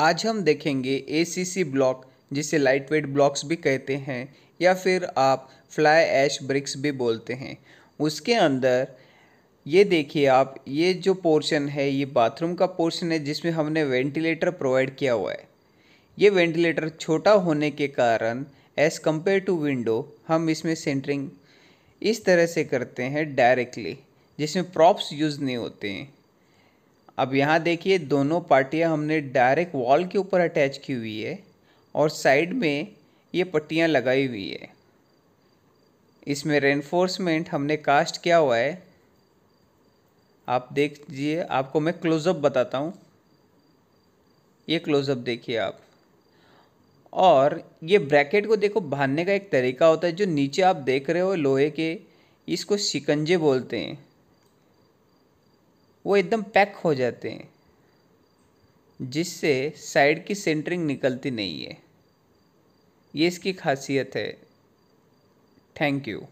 आज हम देखेंगे एसीसी ब्लॉक जिसे लाइट वेट ब्लॉक्स भी कहते हैं या फिर आप फ्लाई ऐश ब्रिक्स भी बोलते हैं उसके अंदर ये देखिए आप ये जो पोर्शन है ये बाथरूम का पोर्शन है जिसमें हमने वेंटिलेटर प्रोवाइड किया हुआ है ये वेंटिलेटर छोटा होने के कारण एज़ कम्पेयर टू विंडो हम इसमें सेंटरिंग इस तरह से करते हैं डायरेक्टली जिसमें प्रॉप्स यूज़ नहीं होते हैं अब यहाँ देखिए दोनों पार्टियाँ हमने डायरेक्ट वॉल के ऊपर अटैच की हुई है और साइड में ये पट्टियाँ लगाई हुई है इसमें रेनफोर्समेंट हमने कास्ट किया हुआ है आप देख लीजिए आपको मैं क्लोजअप बताता हूँ ये क्लोजअप देखिए आप और ये ब्रैकेट को देखो बांधने का एक तरीका होता है जो नीचे आप देख रहे हो लोहे के इसको शिकंजे बोलते हैं वो एकदम पैक हो जाते हैं जिससे साइड की सेंटरिंग निकलती नहीं है ये इसकी खासियत है थैंक यू